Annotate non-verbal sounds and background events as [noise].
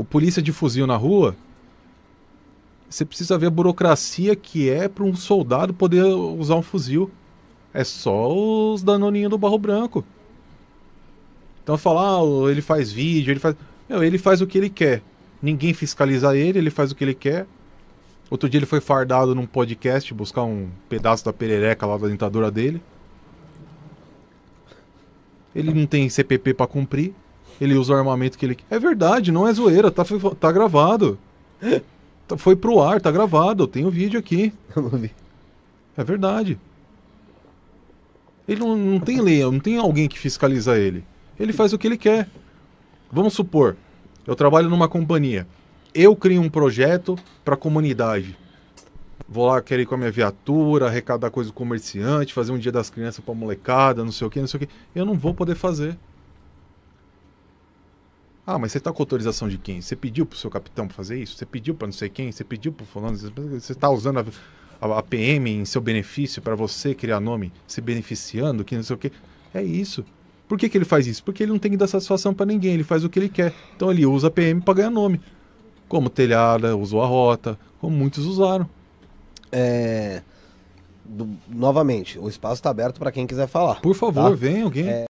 o polícia de fuzil na rua, você precisa ver a burocracia que é para um soldado poder usar um fuzil. É só os danoninhos do Barro Branco. Então falar, ah, ele faz vídeo, ele faz. ele faz o que ele quer. Ninguém fiscaliza ele, ele faz o que ele quer. Outro dia ele foi fardado num podcast buscar um pedaço da perereca lá da dentadura dele. Ele não tem CPP para cumprir ele usa o armamento que ele. É verdade, não é zoeira, tá, tá gravado. Tá, foi pro ar, tá gravado, eu tenho o vídeo aqui. [laughs] Eu não vi. É verdade. Ele não, não tem lei, não tem alguém que fiscaliza ele. Ele faz o que ele quer. Vamos supor, eu trabalho numa companhia. Eu crio um projeto para a comunidade. Vou lá querer ir com a minha viatura, arrecadar coisa do comerciante, fazer um dia das crianças para molecada, não sei o que, não sei o que. Eu não vou poder fazer. Ah, mas você está com autorização de quem? Você pediu para o seu capitão para fazer isso? Você pediu para não sei quem? Você pediu para fulano? Você está usando a, a, a, PM em seu benefício para você criar nome, se beneficiando, que não sei o quê? É isso. Por que, que ele faz isso? Porque ele não tem que dar satisfação para ninguém, ele faz o que ele quer. Então ele usa a PM para ganhar nome. Como telhada, usou a rota, como muitos usaram. É... Do... novamente, o espaço está aberto para quem quiser falar. Por favor, tá? vem alguém. É...